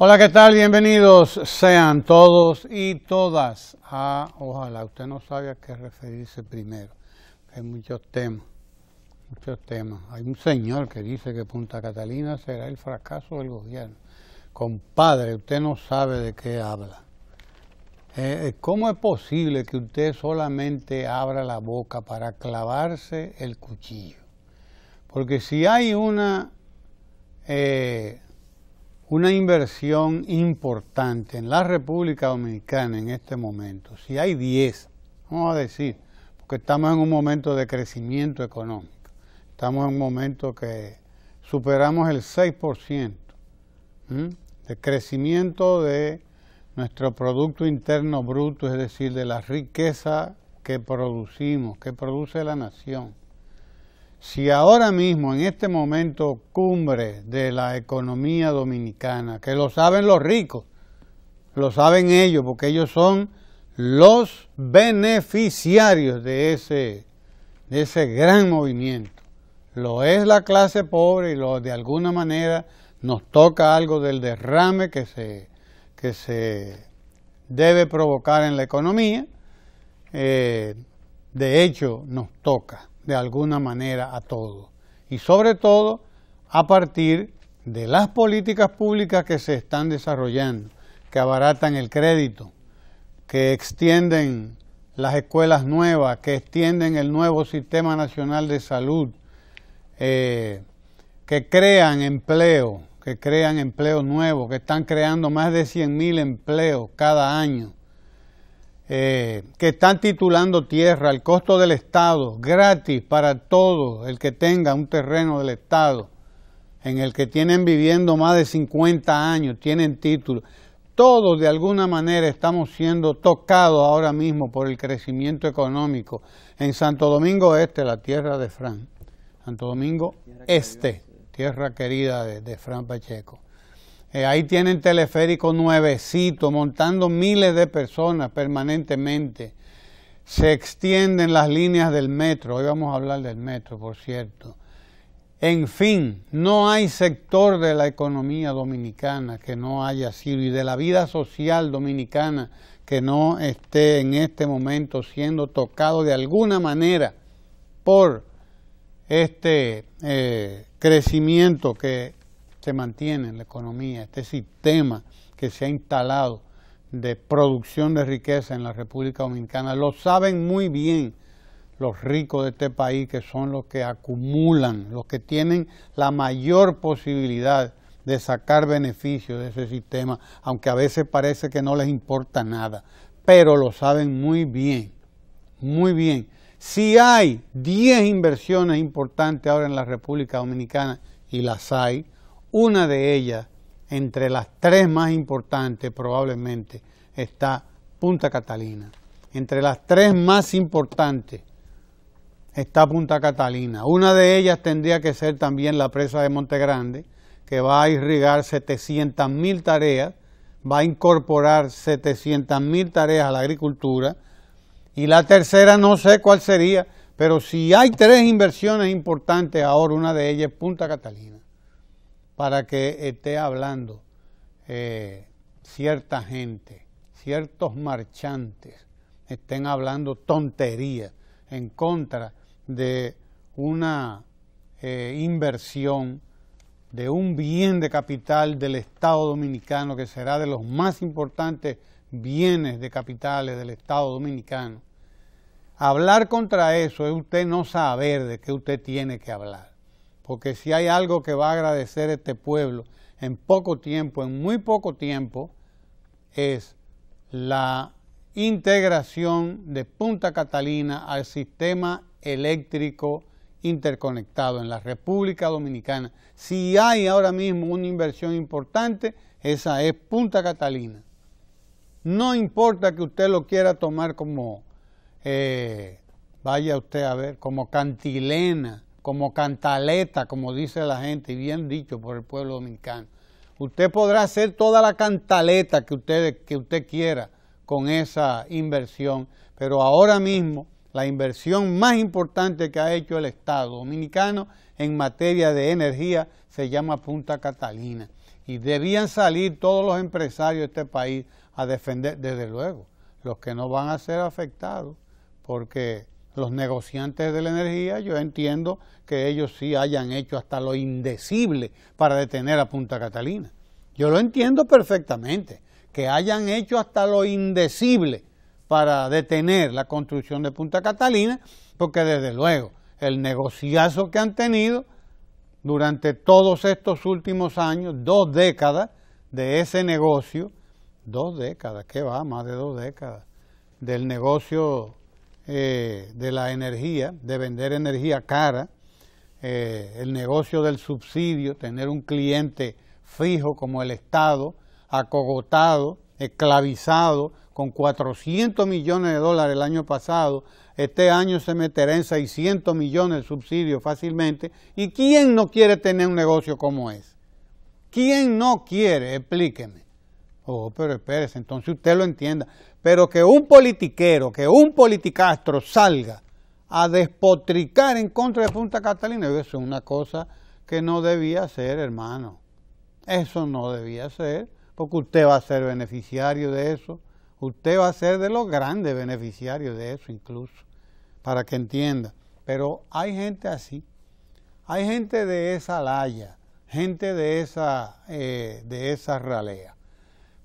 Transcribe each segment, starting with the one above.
Hola, ¿qué tal? Bienvenidos sean todos y todas a, ojalá usted no sabe a qué referirse primero. Hay muchos temas, muchos temas. Hay un señor que dice que Punta Catalina será el fracaso del gobierno. Compadre, usted no sabe de qué habla. Eh, eh, ¿Cómo es posible que usted solamente abra la boca para clavarse el cuchillo? Porque si hay una... Eh, una inversión importante en la República Dominicana en este momento, si hay 10, vamos a decir, porque estamos en un momento de crecimiento económico, estamos en un momento que superamos el 6% de crecimiento de nuestro Producto Interno Bruto, es decir, de la riqueza que producimos, que produce la nación. Si ahora mismo, en este momento cumbre de la economía dominicana, que lo saben los ricos, lo saben ellos, porque ellos son los beneficiarios de ese, de ese gran movimiento. Lo es la clase pobre y lo, de alguna manera nos toca algo del derrame que se, se debe provocar en la economía. Eh, de hecho, nos toca de alguna manera a todos. Y sobre todo a partir de las políticas públicas que se están desarrollando, que abaratan el crédito, que extienden las escuelas nuevas, que extienden el nuevo Sistema Nacional de Salud, eh, que crean empleo, que crean empleo nuevo, que están creando más de 100.000 empleos cada año, eh, que están titulando tierra al costo del Estado, gratis para todo el que tenga un terreno del Estado, en el que tienen viviendo más de 50 años, tienen título. Todos de alguna manera estamos siendo tocados ahora mismo por el crecimiento económico en Santo Domingo Este, la tierra de Fran. Santo Domingo Este, tierra querida de Fran Pacheco. Eh, ahí tienen teleférico nuevecito, montando miles de personas permanentemente. Se extienden las líneas del metro, hoy vamos a hablar del metro, por cierto. En fin, no hay sector de la economía dominicana que no haya sido y de la vida social dominicana que no esté en este momento siendo tocado de alguna manera por este eh, crecimiento que se en la economía, este sistema que se ha instalado de producción de riqueza en la República Dominicana. Lo saben muy bien los ricos de este país, que son los que acumulan, los que tienen la mayor posibilidad de sacar beneficios de ese sistema, aunque a veces parece que no les importa nada, pero lo saben muy bien, muy bien. Si hay 10 inversiones importantes ahora en la República Dominicana, y las hay, una de ellas, entre las tres más importantes probablemente, está Punta Catalina. Entre las tres más importantes está Punta Catalina. Una de ellas tendría que ser también la presa de Monte Grande, que va a irrigar 700 mil tareas, va a incorporar 700 mil tareas a la agricultura. Y la tercera no sé cuál sería, pero si hay tres inversiones importantes ahora, una de ellas es Punta Catalina para que esté hablando eh, cierta gente, ciertos marchantes, estén hablando tonterías en contra de una eh, inversión de un bien de capital del Estado Dominicano que será de los más importantes bienes de capitales del Estado Dominicano. Hablar contra eso es usted no saber de qué usted tiene que hablar porque si hay algo que va a agradecer este pueblo en poco tiempo, en muy poco tiempo, es la integración de Punta Catalina al sistema eléctrico interconectado en la República Dominicana. Si hay ahora mismo una inversión importante, esa es Punta Catalina. No importa que usted lo quiera tomar como, eh, vaya usted a ver, como cantilena, como cantaleta, como dice la gente, y bien dicho por el pueblo dominicano. Usted podrá hacer toda la cantaleta que usted, que usted quiera con esa inversión, pero ahora mismo la inversión más importante que ha hecho el Estado dominicano en materia de energía se llama Punta Catalina. Y debían salir todos los empresarios de este país a defender, desde luego, los que no van a ser afectados, porque los negociantes de la energía, yo entiendo que ellos sí hayan hecho hasta lo indecible para detener a Punta Catalina. Yo lo entiendo perfectamente, que hayan hecho hasta lo indecible para detener la construcción de Punta Catalina, porque desde luego el negociazo que han tenido durante todos estos últimos años, dos décadas de ese negocio, dos décadas, ¿qué va, más de dos décadas, del negocio eh, de la energía, de vender energía cara, eh, el negocio del subsidio, tener un cliente fijo como el Estado, acogotado, esclavizado, con 400 millones de dólares el año pasado, este año se meterá en 600 millones de subsidios fácilmente. ¿Y quién no quiere tener un negocio como ese? ¿Quién no quiere? Explíqueme. Oh, pero espérese, entonces usted lo entienda. Pero que un politiquero, que un politicastro salga a despotricar en contra de Punta Catalina, eso es una cosa que no debía ser, hermano. Eso no debía ser, porque usted va a ser beneficiario de eso. Usted va a ser de los grandes beneficiarios de eso incluso, para que entienda. Pero hay gente así, hay gente de esa laya, gente de esa, eh, de esa ralea.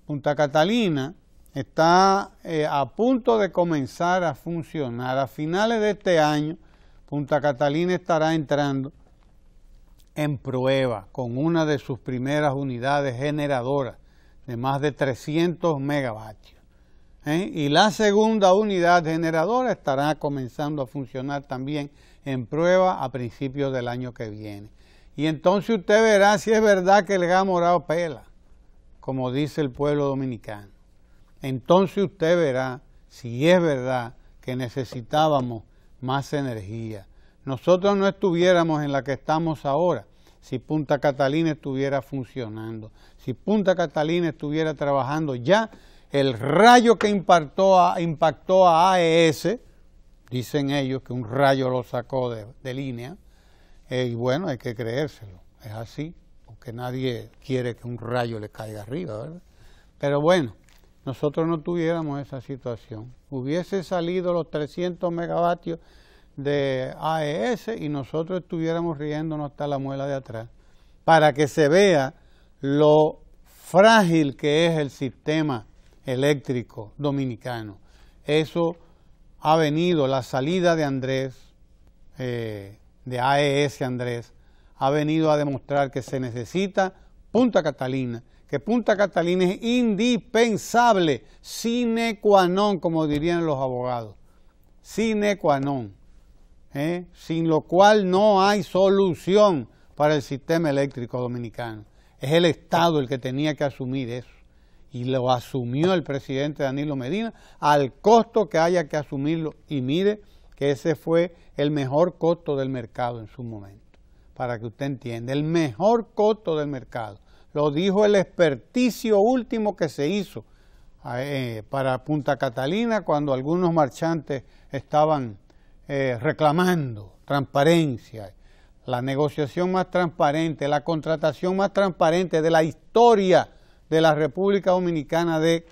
Punta Catalina está eh, a punto de comenzar a funcionar. A finales de este año, Punta Catalina estará entrando en prueba con una de sus primeras unidades generadoras de más de 300 megavatios. ¿eh? Y la segunda unidad generadora estará comenzando a funcionar también en prueba a principios del año que viene. Y entonces usted verá si es verdad que el gas morado pela, como dice el pueblo dominicano entonces usted verá si es verdad que necesitábamos más energía. Nosotros no estuviéramos en la que estamos ahora si Punta Catalina estuviera funcionando, si Punta Catalina estuviera trabajando ya, el rayo que impactó a, AES, dicen ellos que un rayo lo sacó de, línea, eh, y bueno, hay que creérselo, es así, porque nadie quiere que un rayo le caiga arriba, ¿verdad? Pero bueno, nosotros no tuviéramos esa situación. Hubiese salido los 300 megavatios de AES y nosotros estuviéramos riéndonos hasta la muela de atrás, para que se vea lo frágil que es el sistema eléctrico dominicano. Eso ha venido, la salida de Andrés, eh, de AES Andrés, ha venido a demostrar que se necesita Punta Catalina que Punta Catalina es indispensable, sine qua non, como dirían los abogados, sine qua non, ¿eh? sin lo cual no hay solución para el sistema eléctrico dominicano. Es el Estado el que tenía que asumir eso y lo asumió el presidente Danilo Medina al costo que haya que asumirlo y mire que ese fue el mejor costo del mercado en su momento, para que usted entienda, el mejor costo del mercado. Lo dijo el experticio último que se hizo eh, para Punta Catalina cuando algunos marchantes estaban eh, reclamando transparencia. La negociación más transparente, la contratación más transparente de la historia de la República Dominicana de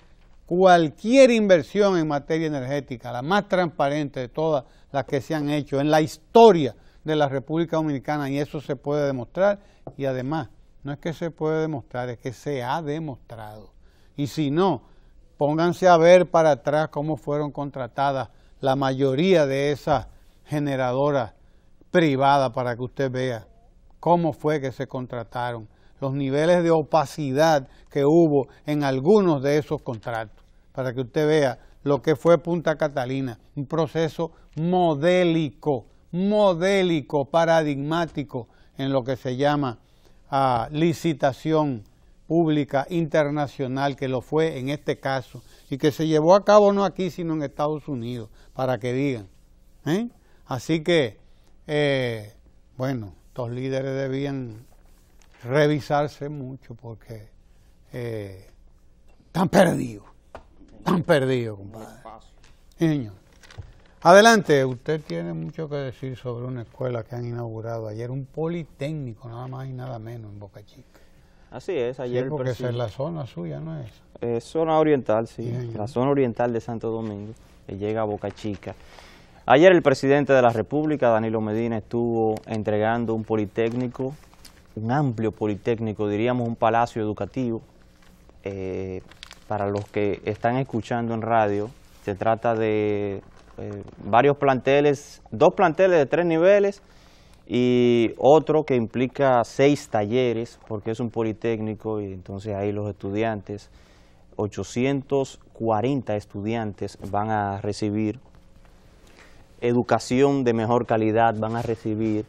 cualquier inversión en materia energética, la más transparente de todas las que se han hecho en la historia de la República Dominicana y eso se puede demostrar y además no es que se puede demostrar, es que se ha demostrado. Y si no, pónganse a ver para atrás cómo fueron contratadas la mayoría de esas generadoras privadas para que usted vea cómo fue que se contrataron, los niveles de opacidad que hubo en algunos de esos contratos, para que usted vea lo que fue Punta Catalina, un proceso modélico, modélico, paradigmático en lo que se llama a licitación pública internacional que lo fue en este caso y que se llevó a cabo no aquí sino en Estados Unidos, para que digan. ¿eh? Así que, eh, bueno, estos líderes debían revisarse mucho porque eh, están perdidos, están perdidos, compadre. Adelante, usted tiene mucho que decir sobre una escuela que han inaugurado ayer, un politécnico nada más y nada menos en Boca Chica. Así es, ayer. porque esa es la zona suya, ¿no es? Es eh, zona oriental, sí, la zona oriental de Santo Domingo, que llega a Boca Chica. Ayer el presidente de la República, Danilo Medina, estuvo entregando un politécnico, un amplio politécnico, diríamos un palacio educativo. Eh, para los que están escuchando en radio, se trata de eh, varios planteles, dos planteles de tres niveles y otro que implica seis talleres, porque es un politécnico y entonces ahí los estudiantes, 840 estudiantes van a recibir educación de mejor calidad, van a recibir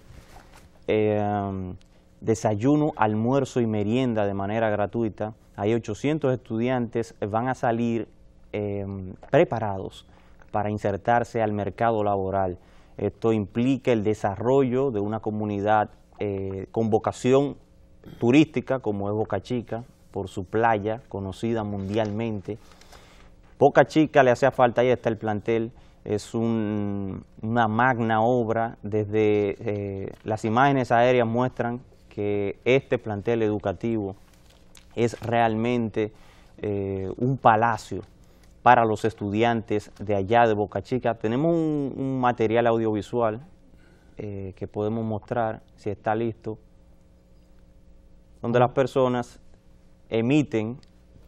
em, desayuno, almuerzo y merienda de manera gratuita. Hay 800 estudiantes, van a salir em, preparados para insertarse al mercado laboral. Esto implica el desarrollo de una comunidad eh, con vocación turística como es Boca Chica, por su playa conocida mundialmente. Boca Chica le hacía falta, ahí está el plantel, es una magna obra, desde eh, las imágenes aéreas muestran que este plantel educativo es realmente eh, un palacio para los estudiantes de allá de Boca Chica. Tenemos un, material audiovisual eh, que podemos mostrar, si está listo, donde las personas emiten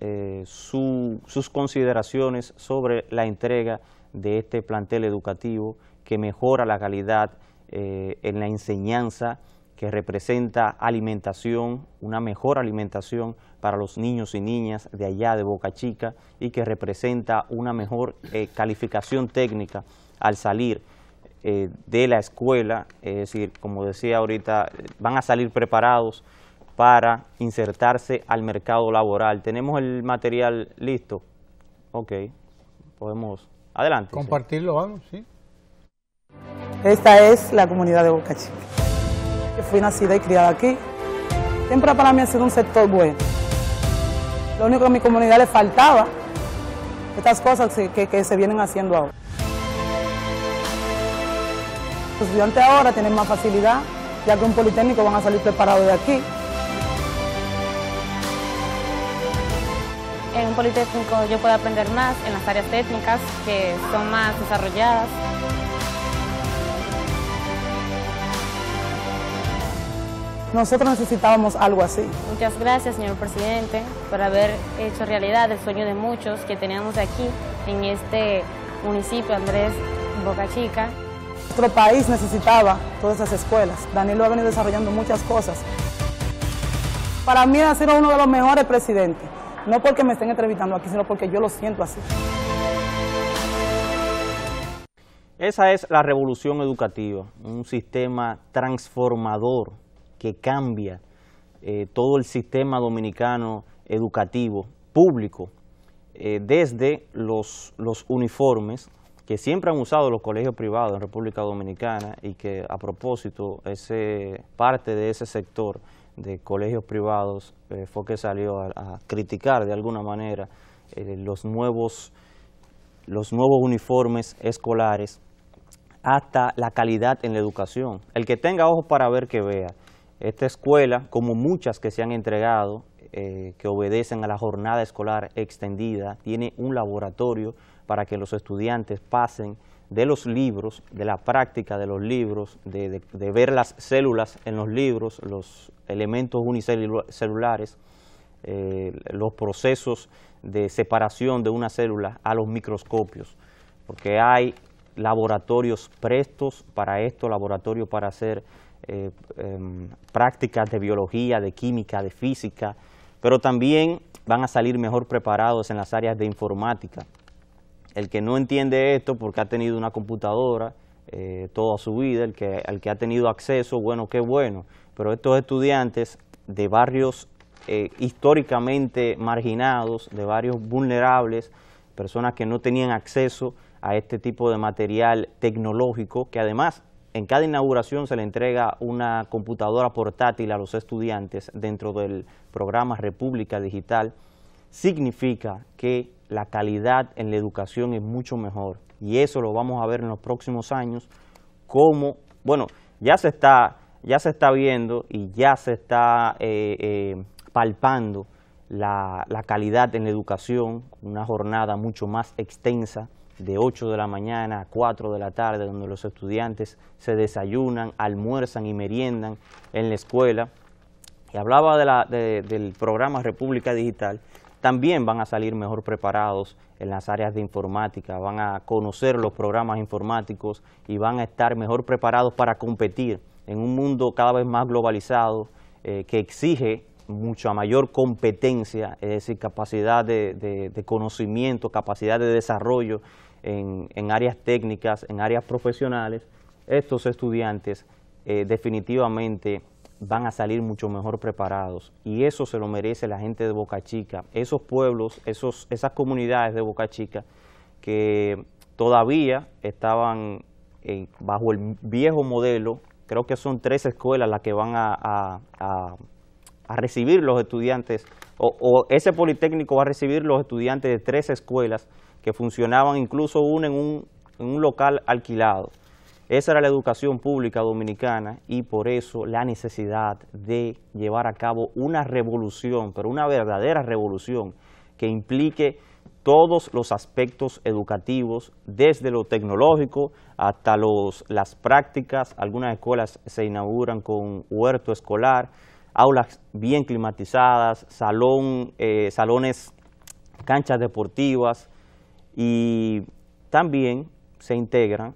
eh, sus consideraciones sobre la entrega de este plantel educativo que mejora la calidad eh, en la enseñanza, que representa alimentación, una mejor alimentación para los niños y niñas de allá de Boca Chica y que representa una mejor eh, calificación técnica al salir eh, de la escuela, es decir, como decía ahorita, van a salir preparados para insertarse al mercado laboral. ¿Tenemos el material listo? Ok, podemos... Adelante. Compartirlo, vamos, sí. Esta es la comunidad de Boca Chica. fui nacida y criada aquí. Siempre para mí ha sido un sector bueno. Lo único que a mi comunidad le faltaba, estas cosas que, que se vienen haciendo ahora. Los estudiantes ahora tienen más facilidad, ya que un politécnico van a salir preparados de aquí. En un politécnico yo puedo aprender más en las áreas técnicas que son más desarrolladas. Nosotros necesitábamos algo así. Muchas gracias, señor presidente, por haber hecho realidad el sueño de muchos que teníamos aquí en este municipio, Andrés Boca Chica. Nuestro país necesitaba todas esas escuelas. Daniel lo ha venido desarrollando muchas cosas. Para mí ha sido uno de los mejores presidentes. No porque me estén entrevistando aquí, sino porque yo lo siento así. Esa es la revolución educativa, un sistema transformador que cambia eh, todo el sistema dominicano educativo público, eh, desde los, los uniformes que siempre han usado los colegios privados en República Dominicana y que a propósito ese parte de ese sector de colegios privados eh, fue que salió a, criticar de alguna manera los, nuevos, los nuevos uniformes escolares hasta la calidad en la educación. El que tenga ojos para ver que vea. Esta escuela, como muchas que se han entregado, eh, que obedecen a la jornada escolar extendida, tiene un laboratorio para que los estudiantes pasen de los libros, de la práctica de los libros, de, ver las células en los libros, los elementos unicelulares, eh, los procesos de separación de una célula a los microscopios, porque hay laboratorios prestos para esto, laboratorios para hacer eh, em, prácticas de biología, de química, de física, pero también van a salir mejor preparados en las áreas de informática. El que no entiende esto porque ha tenido una computadora eh, toda su vida, el que, el que ha tenido acceso, bueno, qué bueno, pero estos estudiantes de barrios eh, históricamente marginados, de barrios vulnerables, personas que no tenían acceso a este tipo de material tecnológico, que además en cada inauguración se le entrega una computadora portátil a los estudiantes dentro del programa República Digital. Significa que la calidad en la educación es mucho mejor y eso lo vamos a ver en los próximos años como, bueno, ya se está, ya se está viendo y ya se está eh, eh, palpando la calidad en la educación, una jornada mucho más extensa, de 8 de la mañana a 4 de la tarde, donde los estudiantes se desayunan, almuerzan y meriendan en la escuela. Y hablaba del programa República Digital, también van a salir mejor preparados en las áreas de informática, van a conocer los programas informáticos y van a estar mejor preparados para competir en un mundo cada vez más globalizado eh, que exige mucha mayor competencia, es decir, capacidad de conocimiento, capacidad de desarrollo en, áreas técnicas, en áreas profesionales, estos estudiantes eh, definitivamente van a salir mucho mejor preparados y eso se lo merece la gente de Boca Chica, esos pueblos, esas comunidades de Boca Chica que todavía estaban eh, bajo el viejo modelo, creo que son tres escuelas las que van a, recibir los estudiantes o, ese Politécnico va a recibir los estudiantes de tres escuelas que funcionaban incluso uno en un, local alquilado. Esa era la educación pública dominicana y por eso la necesidad de llevar a cabo una revolución, pero una verdadera revolución que implique todos los aspectos educativos, desde lo tecnológico hasta los, las prácticas. Algunas escuelas se inauguran con huerto escolar, aulas bien climatizadas, salón, eh, salones, canchas deportivas, y también se integra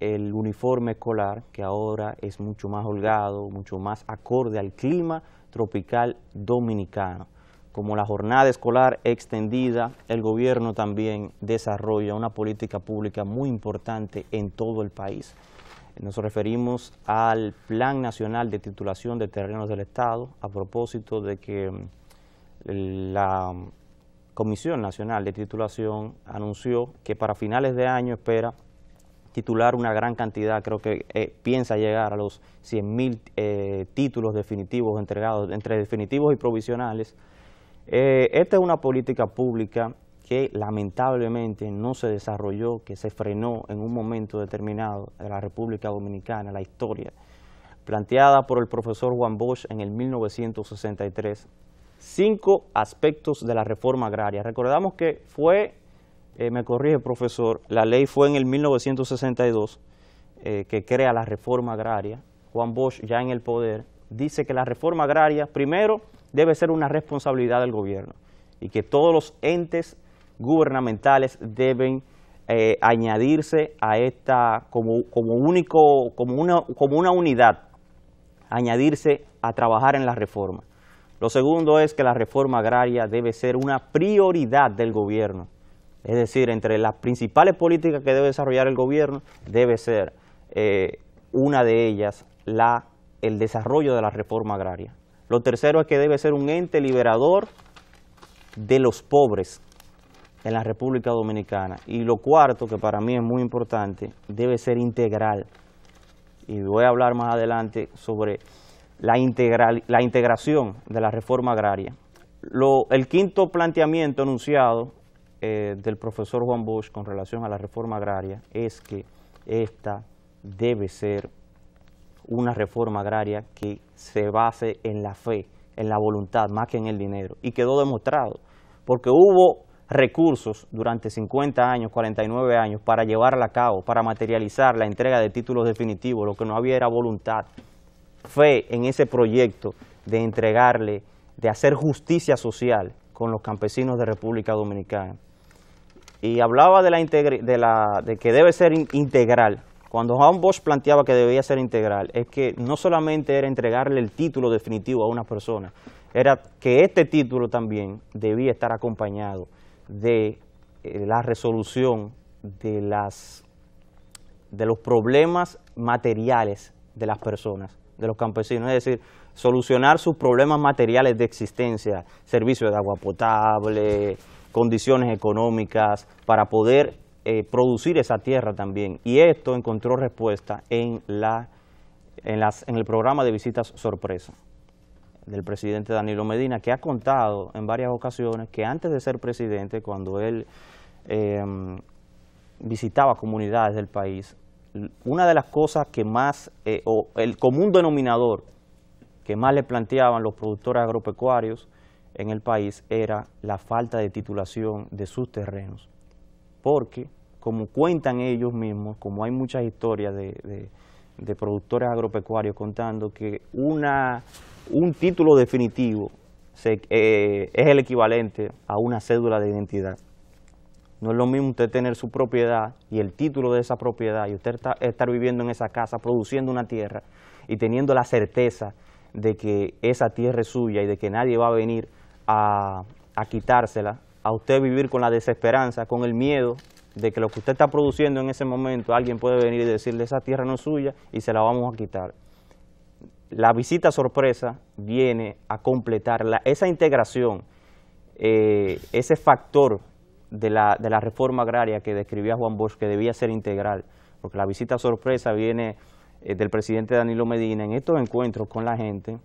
el uniforme escolar, que ahora es mucho más holgado, mucho más acorde al clima tropical dominicano. Como la jornada escolar extendida, el gobierno también desarrolla una política pública muy importante en todo el país. Nos referimos al Plan Nacional de Titulación de Terrenos del Estado, a propósito de que mm, la Comisión Nacional de Titulación anunció que para finales de año espera titular una gran cantidad, creo que eh, piensa llegar a los 100.000 mil eh, títulos definitivos entregados, entre definitivos y provisionales. Eh, esta es una política pública que lamentablemente no se desarrolló, que se frenó en un momento determinado de la República Dominicana, la historia, planteada por el profesor Juan Bosch en el 1963, cinco aspectos de la reforma agraria. Recordamos que fue, eh, me corrige profesor, la ley fue en el 1962 eh, que crea la reforma agraria, Juan Bosch ya en el poder, dice que la reforma agraria primero debe ser una responsabilidad del gobierno y que todos los entes gubernamentales deben eh, añadirse a esta como, como único, como una, como una unidad, añadirse a trabajar en la reforma. Lo segundo es que la reforma agraria debe ser una prioridad del gobierno. Es decir, entre las principales políticas que debe desarrollar el gobierno debe ser eh, una de ellas la, el desarrollo de la reforma agraria. Lo tercero es que debe ser un ente liberador de los pobres en la República Dominicana. Y lo cuarto, que para mí es muy importante, debe ser integral. Y voy a hablar más adelante sobre la, la integración de la reforma agraria. Lo, el quinto planteamiento anunciado eh, del profesor Juan Bosch con relación a la reforma agraria es que esta debe ser una reforma agraria que se base en la fe, en la voluntad, más que en el dinero. Y quedó demostrado, porque hubo recursos durante 50 años, 49 años, para llevarla a cabo, para materializar la entrega de títulos definitivos, lo que no había era voluntad fe en ese proyecto de entregarle, de hacer justicia social con los campesinos de República Dominicana. Y hablaba de, la de, que debe ser integral. Cuando Juan Bosch planteaba que debía ser integral, es que no solamente era entregarle el título definitivo a una persona, era que este título también debía estar acompañado de eh, la resolución de, las, de los problemas materiales de las personas de los campesinos, es decir, solucionar sus problemas materiales de existencia, servicios de agua potable, condiciones económicas, para poder eh, producir esa tierra también. Y esto encontró respuesta en, la, en, el programa de visitas sorpresa del presidente Danilo Medina, que ha contado en varias ocasiones que antes de ser presidente, cuando él eh, visitaba comunidades del país, una de las cosas que más, eh, o el común denominador que más le planteaban los productores agropecuarios en el país era la falta de titulación de sus terrenos. Porque, como cuentan ellos mismos, como hay muchas historias de, productores agropecuarios contando que una, un título definitivo eh, es el equivalente a una cédula de identidad. No es lo mismo usted tener su propiedad y el título de esa propiedad y usted estar viviendo en esa casa, produciendo una tierra y teniendo la certeza de que esa tierra es suya y de que nadie va a venir a, quitársela, a usted vivir con la desesperanza, con el miedo de que lo que usted está produciendo en ese momento, alguien puede venir y decirle, esa tierra no es suya y se la vamos a quitar. La visita sorpresa viene a completar esa integración, eh, ese factor de la, de la reforma agraria que describía Juan Bosch, que debía ser integral, porque la visita sorpresa viene eh, del presidente Danilo Medina, en estos encuentros con la gente,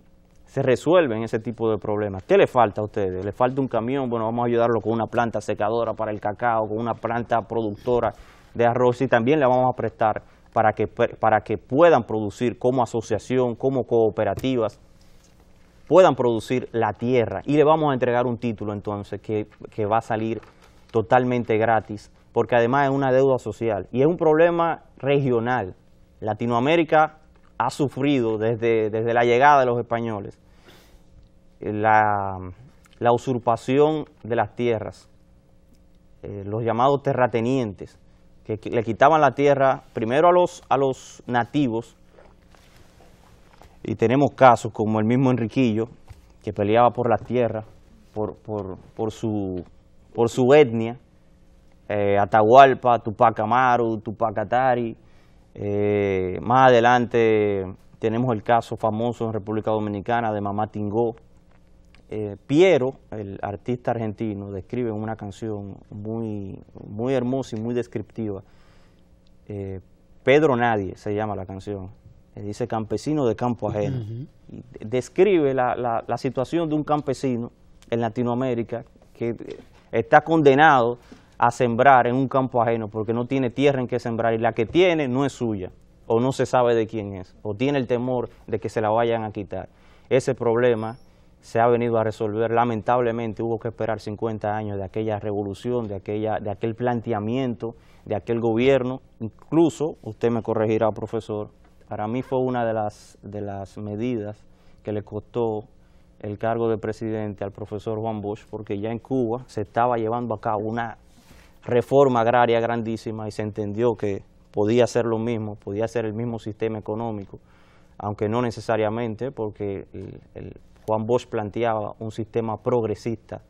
se resuelven ese tipo de problemas. ¿Qué le falta a ustedes? ¿Le falta un camión? Bueno, vamos a ayudarlo con una planta secadora para el cacao, con una planta productora de arroz y también le vamos a prestar para que, para que puedan producir como asociación, como cooperativas, puedan producir la tierra y le vamos a entregar un título entonces que va a salir totalmente gratis, porque además es una deuda social y es un problema regional. Latinoamérica ha sufrido desde, desde la llegada de los españoles eh, la, usurpación de las tierras, eh, los llamados terratenientes, que, le quitaban la tierra primero a los, a los nativos, y tenemos casos como el mismo Enriquillo, que peleaba por las tierras, por, por su por su etnia, eh, Atahualpa, Tupac Amaru, Tupac Atari. Eh, más adelante tenemos el caso famoso en República Dominicana de Mamá Tingó. Eh, Piero, el artista argentino, describe una canción muy, muy hermosa y muy descriptiva. Pedro Nadie se llama la canción. dice campesino de campo ajeno. describe la situación de un campesino en Latinoamérica que está condenado a sembrar en un campo ajeno porque no tiene tierra en que sembrar y la que tiene no es suya o no se sabe de quién es o tiene el temor de que se la vayan a quitar. Ese problema se ha venido a resolver. Lamentablemente hubo que esperar 50 años de aquella revolución, de, aquella, de aquel planteamiento, de aquel gobierno. Incluso, usted me corregirá, profesor, para mí fue una de las, de las medidas que le costó el cargo de presidente al profesor Juan Bosch, porque ya en Cuba se estaba llevando a cabo una reforma agraria grandísima y se entendió que podía ser lo mismo, podía ser el mismo sistema económico, aunque no necesariamente, porque Juan Bosch planteaba un sistema progresista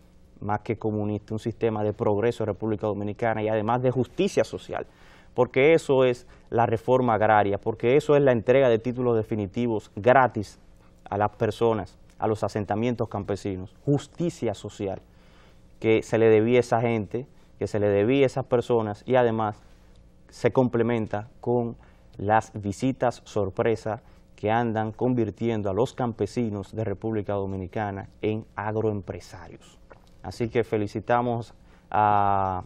más que comunista, un sistema de progreso de República Dominicana y además de justicia social, porque eso es la reforma agraria, porque eso es la entrega de títulos definitivos gratis a las personas a los asentamientos campesinos, justicia social, que se le debía a esa gente, que se le debía a esas personas y además se complementa con las visitas sorpresa que andan convirtiendo a los campesinos de República Dominicana en agroempresarios. Así que felicitamos a,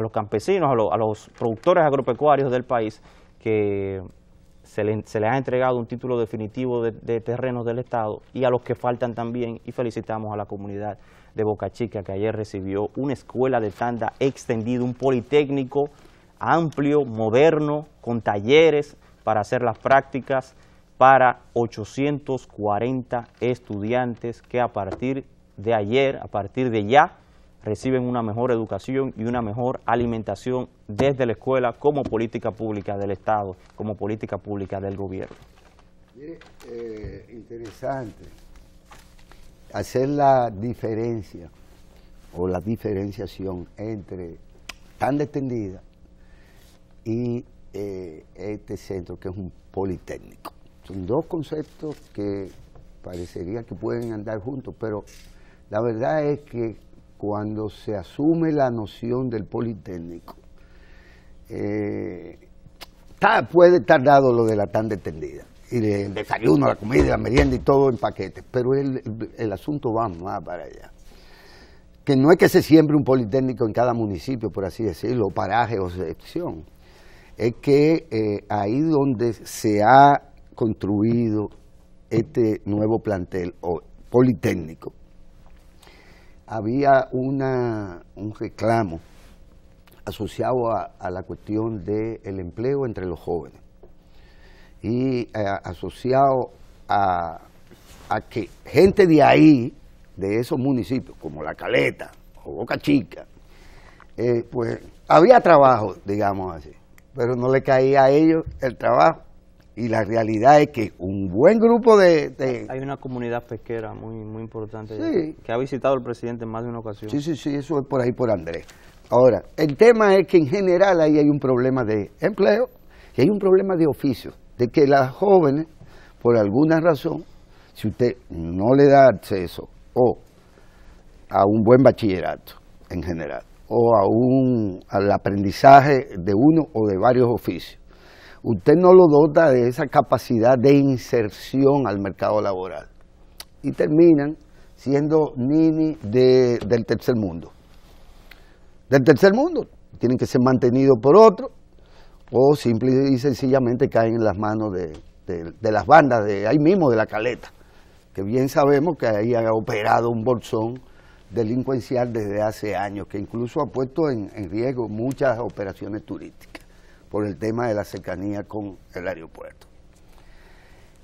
los campesinos, a los productores agropecuarios del país que se le, ha entregado un título definitivo de, de, terrenos del Estado y a los que faltan también, y felicitamos a la comunidad de Boca Chica que ayer recibió una escuela de tanda extendida, un politécnico amplio, moderno, con talleres para hacer las prácticas para 840 estudiantes que a partir de ayer, a partir de ya, reciben una mejor educación y una mejor alimentación desde la escuela como política pública del Estado, como política pública del gobierno. Mire, eh, interesante hacer la diferencia o la diferenciación entre tan extendida y eh, este centro que es un politécnico. Son dos conceptos que parecería que pueden andar juntos, pero la verdad es que cuando se asume la noción del Politécnico, eh, puede estar dado lo de la tan detendida, y de, uno desayuno, la comida, la merienda y todo en paquetes, pero el, asunto va más para allá. Que no es que se siembre un Politécnico en cada municipio, por así decirlo, paraje o excepción. es que eh, ahí donde se ha construido este nuevo plantel o Politécnico, había una, un reclamo asociado a, la cuestión del empleo entre los jóvenes y eh, asociado a, a, que gente de ahí, de esos municipios, como La Caleta o Boca Chica, eh, pues había trabajo, digamos así, pero no le caía a ellos el trabajo y la realidad es que un buen grupo de... Hay una comunidad pesquera muy, muy importante que ha visitado el presidente en más de una ocasión. Sí, sí, sí, eso es por ahí por Andrés. Ahora, el tema es que en general ahí hay un problema de empleo y hay un problema de oficio, de que las jóvenes, por alguna razón, si usted no le da acceso o a un buen bachillerato en general, o a un, al aprendizaje de uno o de varios oficios, usted no lo dota de esa capacidad de inserción al mercado laboral. Y terminan siendo nini del tercer mundo. Del tercer mundo, tienen que ser mantenidos por otro, o simple y sencillamente caen en las manos de, las bandas de ahí mismo, de la caleta, que bien sabemos que ahí ha operado un bolsón delincuencial desde hace años, que incluso ha puesto en riesgo muchas operaciones turísticas por el tema de la cercanía con el aeropuerto.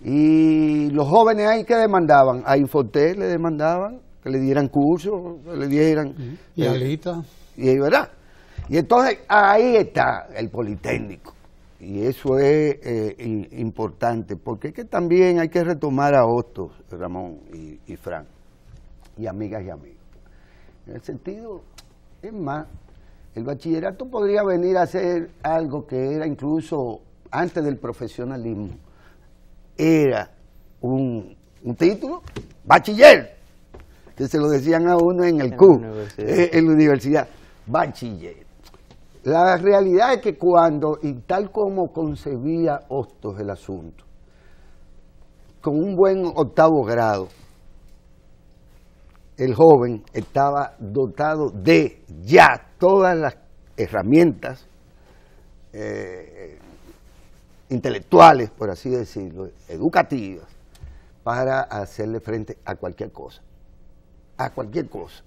Y los jóvenes ahí que demandaban, a Infotel le demandaban que le dieran cursos, que le dieran... Y eh, a Y ahí, ¿verdad? Y entonces ahí está el Politécnico. Y eso es eh, importante, porque es que también hay que retomar a otros, Ramón y, y Fran, y amigas y amigos. En el sentido, es más, el bachillerato podría venir a ser algo que era incluso antes del profesionalismo. Era un, título, bachiller, que se lo decían a uno en el CU, eh, en la universidad, bachiller. La realidad es que cuando, y tal como concebía Hostos el asunto, con un buen octavo grado, el joven estaba dotado de ya todas las herramientas eh, intelectuales, por así decirlo, educativas, para hacerle frente a cualquier cosa, a cualquier cosa.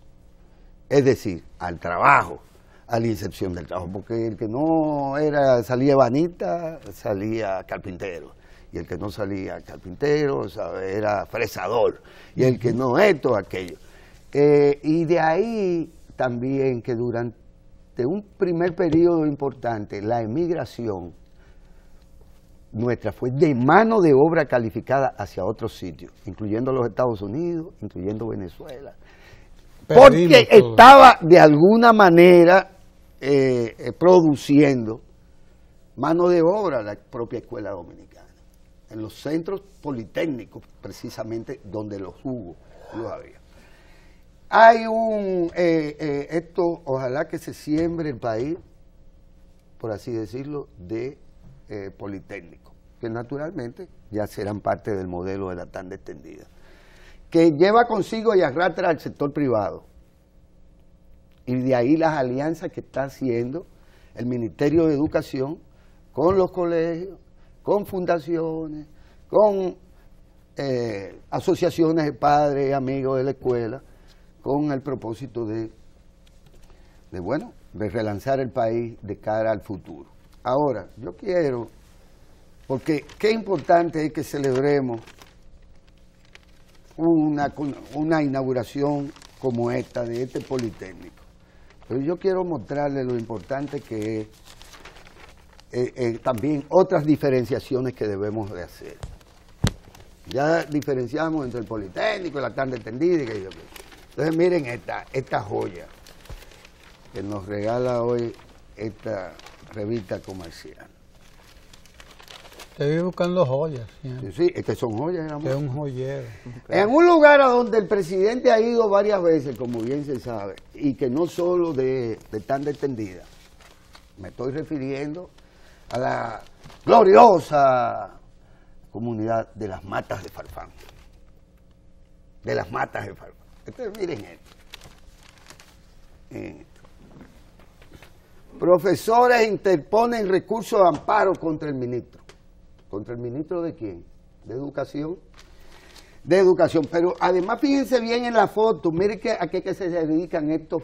Es decir, al trabajo, a la incepción del trabajo, porque el que no era, salía banita, salía carpintero, y el que no salía carpintero era fresador, y el que no esto, aquello. Eh, y de ahí también que durante un primer periodo importante, la emigración nuestra fue de mano de obra calificada hacia otros sitios, incluyendo los Estados Unidos, incluyendo Venezuela. porque estaba de alguna manera eh, eh, produciendo mano de obra la propia escuela dominicana, en los centros politécnicos precisamente donde los hubo, los había. Hay un, eh, eh, esto, ojalá que se siembre el país, por así decirlo, de eh, politécnicos, que naturalmente ya serán parte del modelo de la tanda extendida, que lleva consigo y arrastra al sector privado. Y de ahí las alianzas que está haciendo el Ministerio de Educación con los colegios, con fundaciones, con asociaciones de padres, amigos de la escuela, con el propósito de, de, bueno, de relanzar el país de cara al futuro. Ahora, yo quiero, porque qué importante es que celebremos una, una inauguración como esta, de este Politécnico. Pero yo quiero mostrarle lo importante que es eh, eh, también otras diferenciaciones que debemos de hacer. Ya diferenciamos entre el Politécnico, y la tarde tendida y que entonces miren esta, esta joya que nos regala hoy esta revista comercial. Te vi buscando joyas. Sí, estas son joyas. es un joyero. En un lugar a donde el presidente ha ido varias veces, como bien se sabe, y que no solo de, de tan detendida. Me estoy refiriendo a la gloriosa comunidad de las matas de Farfán. De las matas de Farfán miren esto. profesores interponen recursos de amparo contra el ministro. ¿Contra el ministro de quién? De Educación. De Educación. Pero además, fíjense bien en la foto. Miren que, a qué que se dedican estos,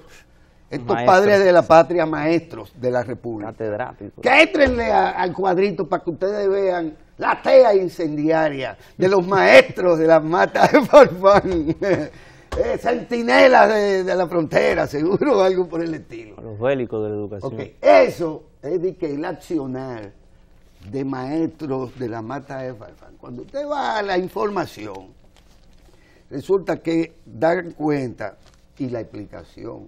estos padres de la patria, maestros de la República. Catedráticos. Que entrenle al cuadrito para que ustedes vean la tea incendiaria de los maestros de las matas de Farfán eh, de, la frontera, seguro, algo por el estilo. Los bélicos de la educación. Okay. Eso es de que el accionar de maestros de la mata de Farfán. Cuando usted va a la información, resulta que dan cuenta y la explicación.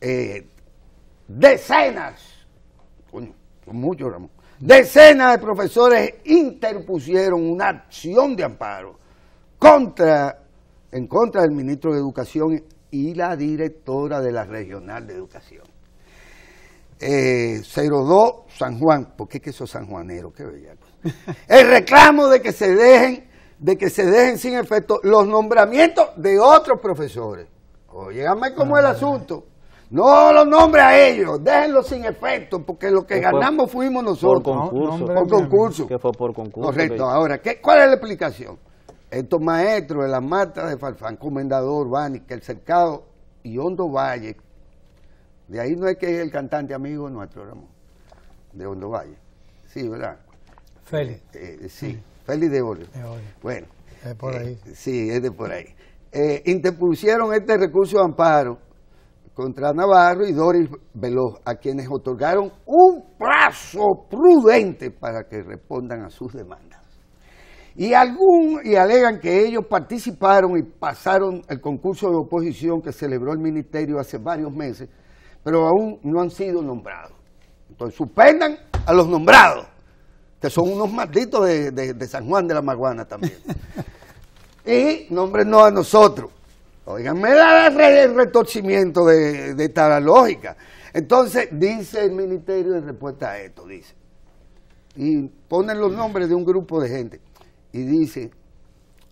Eh, decenas, coño, son muchos, Ramón, decenas de profesores interpusieron una acción de amparo contra en contra del ministro de Educación y la directora de la Regional de Educación. 02 eh, San Juan, porque es que esos sanjuaneros, qué bellaco. El reclamo de que se dejen, de que se dejen sin efecto los nombramientos de otros profesores. Óyeme cómo es el ah. asunto. No los nombre a ellos, déjenlos sin efecto, porque lo que, ganamos fuimos nosotros. Por concurso. Por concurso. Que fue por concurso. Correcto. Ahora, ¿cuál es la explicación? Estos maestros de la mata de Falfán, Comendador, que El Cercado y Hondo Valle, de ahí no es que es el cantante amigo nuestro, Ramón, de Hondo Valle. Sí, ¿verdad? Félix. Eh, eh, sí, Félix de Oro. Bueno. Es por eh, ahí. sí, es de por ahí. interpusieron este recurso de amparo contra Navarro y Doris Veloz, a quienes otorgaron un plazo prudente para que respondan a sus demandas. Y, algún, y alegan que ellos participaron y pasaron el concurso de oposición que celebró el ministerio hace varios meses, pero aún no han sido nombrados. Entonces suspendan a los nombrados, que son unos malditos de, San Juan de la Maguana también. y nombren no a nosotros. da el retorcimiento de, de esta lógica. Entonces, dice el ministerio en respuesta a esto, dice. Y ponen los nombres de un grupo de gente y dice,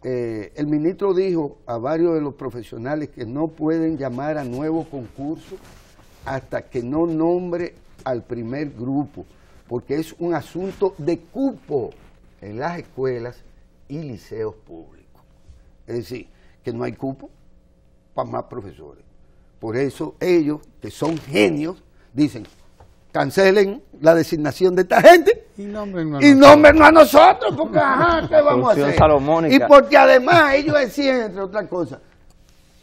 eh, el ministro dijo a varios de los profesionales que no pueden llamar a nuevo concurso hasta que no nombre al primer grupo, porque es un asunto de cupo en las escuelas y liceos públicos. Es decir, que no hay cupo para más profesores. Por eso ellos, que son genios, dicen, cancelen la designación de esta gente y nombren a, a nosotros, porque ajá, ¿qué vamos a hacer? Y porque además ellos decían, entre otras cosas,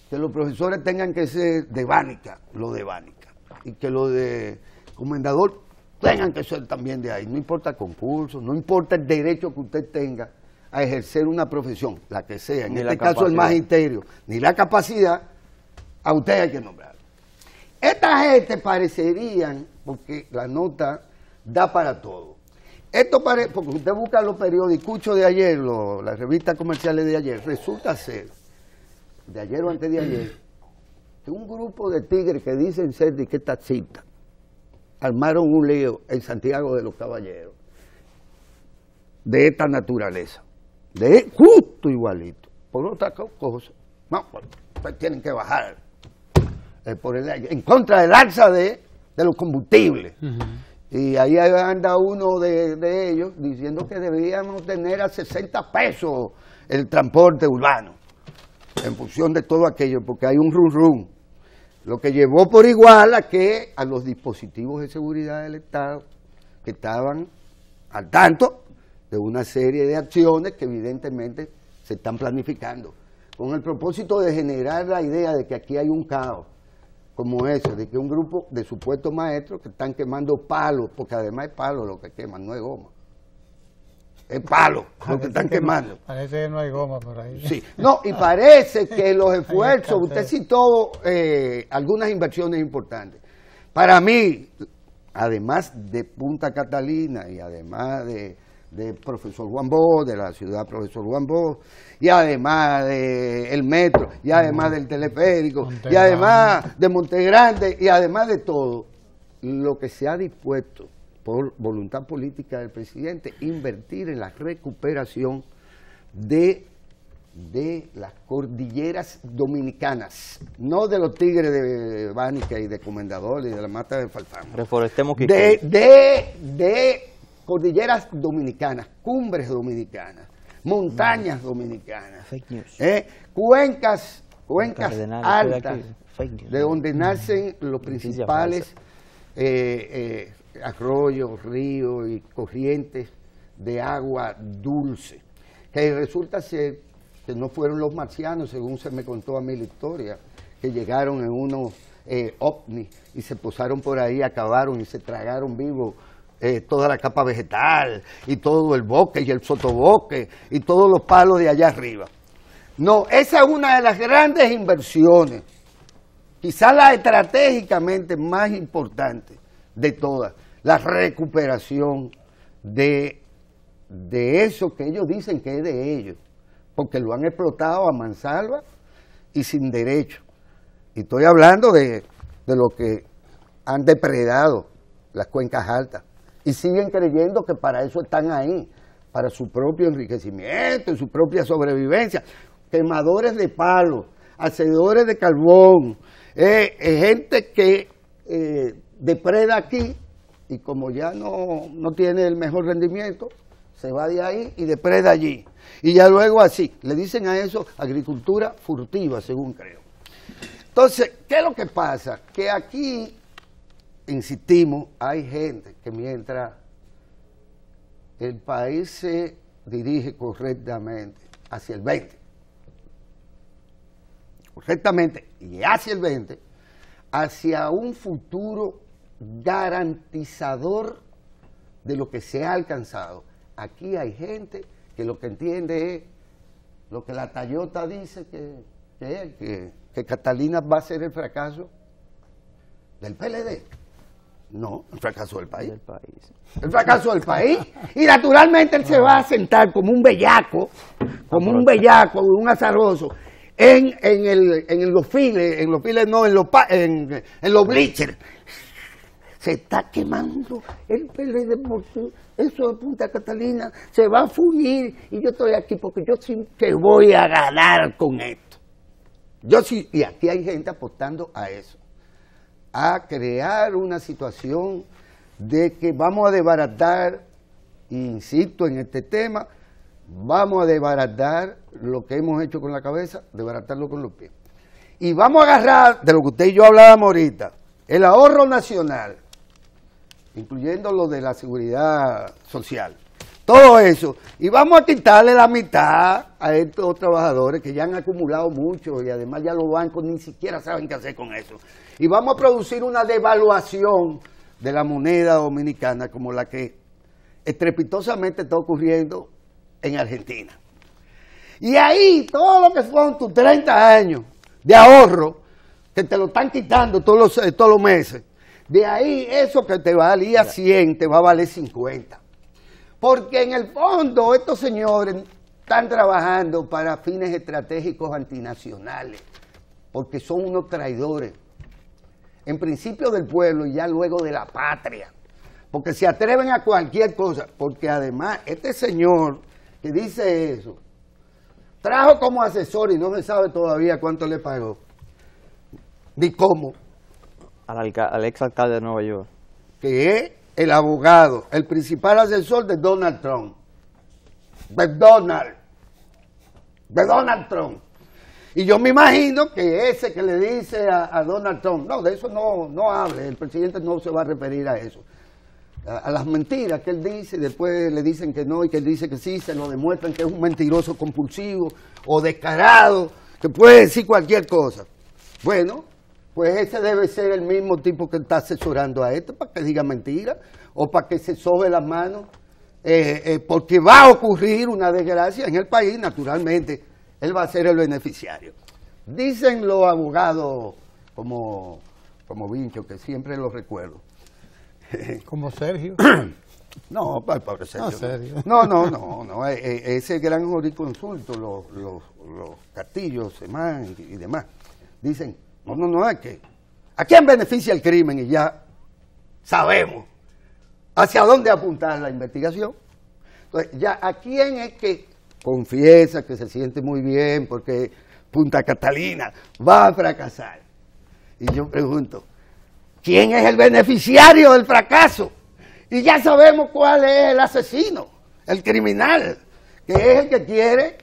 que los profesores tengan que ser de Bánica, lo de Bánica, y que lo de comendador tengan que ser también de ahí, no importa el concurso, no importa el derecho que usted tenga a ejercer una profesión, la que sea, en este caso el magisterio, ni la capacidad, a usted hay que nombrar gente parecerían, porque la nota da para todo. Esto parece, porque usted busca los periódicos de ayer, las revistas comerciales de ayer, resulta ser, de ayer o antes de ayer, que un grupo de tigres que dicen ser de que cita armaron un lío en Santiago de los Caballeros de esta naturaleza, de justo igualito, por otra cosa. No, pues, pues, tienen que bajar eh, en contra del alza de, de los combustibles. Y ahí anda uno de, de, ellos diciendo que debíamos tener a 60 pesos el transporte urbano, en función de todo aquello, porque hay un rum rum Lo que llevó por igual a que a los dispositivos de seguridad del Estado, que estaban al tanto de una serie de acciones que evidentemente se están planificando, con el propósito de generar la idea de que aquí hay un caos como ese, de que un grupo de supuestos maestros que están quemando palos, porque además es palo lo que queman, no es goma. Es palo lo que están quemando. parece que no hay goma por ahí. Sí, no, y parece que los esfuerzos, usted citó eh, algunas inversiones importantes. Para mí, además de Punta Catalina y además de de profesor Juan Bó, de la ciudad profesor Juan Bó, y además del el metro, y además del teleférico, y además de Montegrande, y además de todo lo que se ha dispuesto por voluntad política del presidente, invertir en la recuperación de, de las cordilleras dominicanas, no de los tigres de Bánica y de Comendador y de la mata de Falfán. Reforestemos de, de cordilleras dominicanas, cumbres dominicanas, montañas mm. dominicanas, ¿eh? cuencas, cuencas altas, de donde mm. nacen los principales eh, eh, arroyos, ríos y corrientes de agua dulce, que resulta ser que no fueron los marcianos, según se me contó a mí la historia, que llegaron en unos ovnis y se posaron por ahí, acabaron y se tragaron vivos eh, toda la capa vegetal y todo el bosque y el sotobosque y todos los palos de allá arriba. No, esa es una de las grandes inversiones, quizás la estratégicamente más importante de todas, la recuperación de, eso que ellos dicen que es de ellos, porque lo han explotado a mansalva y sin derecho. Y estoy hablando de lo que han depredado las cuencas altas y siguen creyendo que para eso están ahí, para su propio enriquecimiento y su propia sobrevivencia. Quemadores de palos, hacedores de carbón, eh, eh, gente que eh, depreda aquí y como ya no, no tiene el mejor rendimiento, se va de ahí y depreda allí. Y ya luego así, le dicen a eso agricultura furtiva, según creo. Entonces, ¿qué es lo que pasa? Que aquí insistimos, hay gente que mientras el país se dirige correctamente hacia el 20, correctamente y hacia el 20, hacia un futuro garantizador de lo que se ha alcanzado. Aquí hay gente que lo que entiende es lo que la Tayota dice que, que Catalina va a ser el fracaso del PLD. No, el fracaso del país. El fracaso del país. Y naturalmente él se va a sentar como un bellaco, como un bellaco, un azaroso, en, en, el, los files, en los files no, en los, en, en los bleachers. Se está quemando el de por eso de Punta Catalina se va a fugir y yo estoy aquí porque yo sí que voy a ganar con esto. Yo sí, y aquí hay gente apostando a eso a crear una situación de que vamos a desbaratar, insisto en este tema, vamos a desbaratar lo que hemos hecho con la cabeza, desbaratarlo con los pies. Y vamos a agarrar, de lo que usted y yo hablábamos ahorita, el ahorro nacional, incluyendo lo de la seguridad social todo eso. Y vamos a quitarle la mitad a estos trabajadores que ya han acumulado mucho y además ya los bancos ni siquiera saben qué hacer con eso. Y vamos a producir una devaluación de la moneda dominicana como la que estrepitosamente está ocurriendo en Argentina. Y ahí todo lo que fueron tus 30 años de ahorro, que te lo están quitando todos los, eh, todos los meses, de ahí eso que te valía 100 te va a valer 50. Porque en el fondo estos señores están trabajando para fines estratégicos antinacionales, porque son unos traidores, en principio del pueblo y ya luego de la patria, porque se atreven a cualquier cosa, porque además este señor que dice eso, trajo como asesor y no se sabe todavía cuánto le pagó, ni cómo. Al, al ex alcalde de Nueva York. ¿Qué? el abogado, el principal asesor de Donald Trump. De Donald. De Donald Trump. Y yo me imagino que ese que le dice a, Donald Trump, no, de eso no, no hable, el presidente no se va a referir a eso. A, las mentiras que él dice, y después le dicen que no y que él dice que sí, se lo demuestran que es un mentiroso compulsivo o descarado, que puede decir cualquier cosa. Bueno, pues ese debe ser el mismo tipo que está asesorando a este para que diga mentira o para que se sobe las manos, eh, eh, porque va a ocurrir una desgracia en el país, naturalmente, él va a ser el beneficiario. Dicen los abogados como, como Vincho, que siempre lo recuerdo. Como Sergio. No, pobre Sergio. No, no, no, no, eh, ese gran jurisconsulto, los, los, Castillos, y demás, dicen no, no, no, es que. ¿A quién beneficia el crimen? Y ya sabemos hacia dónde apuntar la investigación. Entonces, ya a quién es que confiesa que se siente muy bien porque Punta Catalina va a fracasar. Y yo pregunto, ¿quién es el beneficiario del fracaso? Y ya sabemos cuál es el asesino, el criminal, que es el que quiere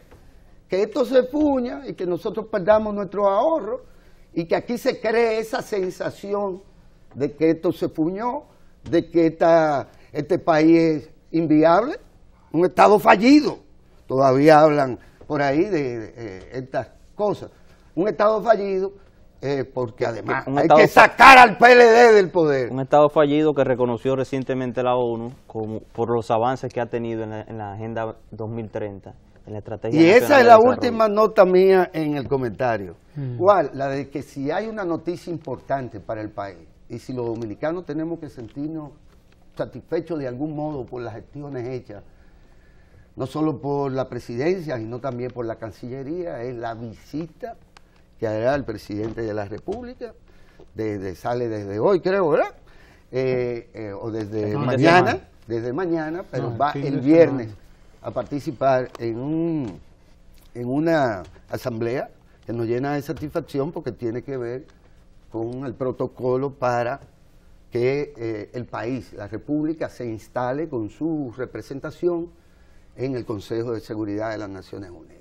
que esto se puña y que nosotros perdamos nuestros ahorros y que aquí se cree esa sensación de que esto se puñó, de que esta, este país es inviable, un Estado fallido. Todavía hablan por ahí de, eh, estas cosas. Un Estado fallido eh, porque además hay que sacar al PLD del poder. Un Estado fallido que reconoció recientemente la ONU como, por los avances que ha tenido en la Agenda 2030 y esa es la última nota mía en el comentario. Mm. ¿Cuál? La de que si hay una noticia importante para el país y si los dominicanos tenemos que sentirnos satisfechos de algún modo por las gestiones hechas, no solo por la presidencia, sino también por la Cancillería, es la visita que hará el presidente de la República, desde, sale desde hoy, creo, ¿verdad? Eh, eh, o desde mañana, desde mañana, pero va el viernes a participar en, un, en una asamblea que nos llena de satisfacción porque tiene que ver con el protocolo para que eh, el país, la República, se instale con su representación en el Consejo de Seguridad de las Naciones Unidas.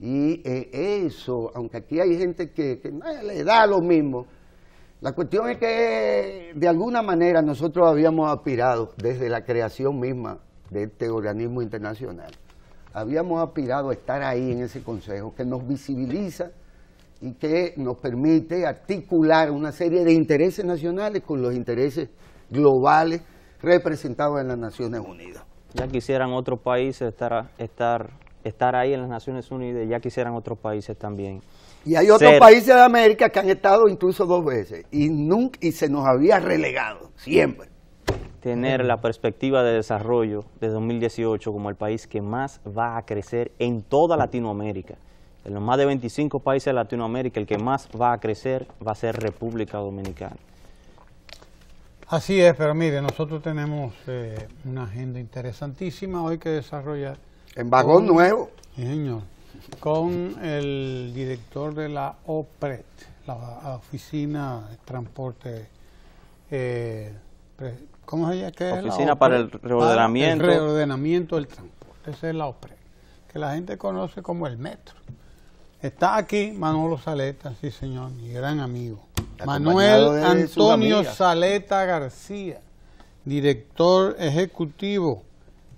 Y eh, eso, aunque aquí hay gente que, le da lo mismo, la cuestión es que de alguna manera nosotros habíamos aspirado desde la creación misma de este organismo internacional. Habíamos aspirado a estar ahí en ese consejo que nos visibiliza y que nos permite articular una serie de intereses nacionales con los intereses globales representados en las Naciones Unidas. Ya quisieran otros países estar, estar, estar ahí en las Naciones Unidas, ya quisieran otros países también. Y hay otros países de América que han estado incluso dos veces y, nunca, y se nos había relegado, siempre tener la perspectiva de desarrollo de 2018 como el país que más va a crecer en toda Latinoamérica. En los más de 25 países de Latinoamérica, el que más va a crecer va a ser República Dominicana. Así es, pero mire, nosotros tenemos eh, una agenda interesantísima hoy que desarrollar. En vagón nuevo. Señor, con el director de la OPRET, la, Oficina de Transporte eh, ¿Cómo es ella Oficina es para el reordenamiento. reordenamiento del transporte, esa es la OPRE, que la gente conoce como el metro. Está aquí Manolo Saleta, sí señor, mi gran amigo. Manuel Antonio Saleta García, director ejecutivo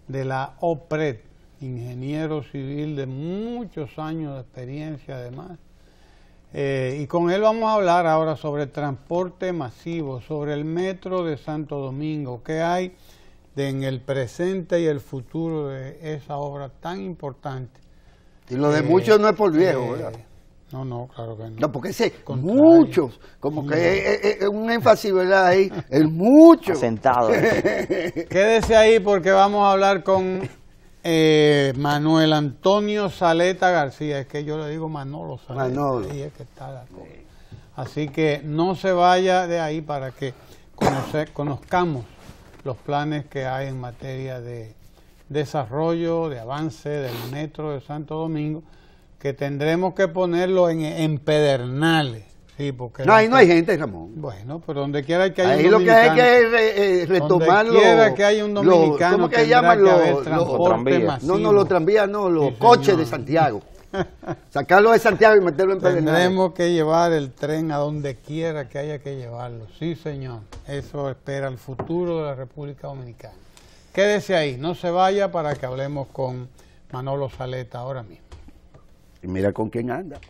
de la OPRED, ingeniero civil de muchos años de experiencia además, eh, y con él vamos a hablar ahora sobre transporte masivo, sobre el metro de Santo Domingo, qué hay en el presente y el futuro de esa obra tan importante. Y lo de eh, muchos no es por viejo, eh, ¿verdad? No, no, claro que no. No, porque ese, con muchos, como que es, un énfasis, ¿verdad? Ahí, el mucho. Sentado. Quédese ahí porque vamos a hablar con eh, Manuel Antonio Saleta García, es que yo le digo Manolo Saleta. Así que no se vaya de ahí para que conozcamos los planes que hay en materia de desarrollo, de avance del metro de Santo Domingo, que tendremos que ponerlo en, en pedernales no, ahí no hay gente, Ramón. Bueno, pero donde quiera que haya un dominicano. Ahí lo que hay que eh, Donde quiera que haya un dominicano. ¿Cómo que llaman los No, no, los tranvías, no, los coches de Santiago. Sacarlo de Santiago y meterlo en Pedernales. Tenemos que llevar el tren a donde quiera que haya que llevarlo. Sí, señor. Eso espera el futuro de la República Dominicana. Quédese ahí, no se vaya para que hablemos con Manolo Saleta ahora mismo. Y mira con quién anda.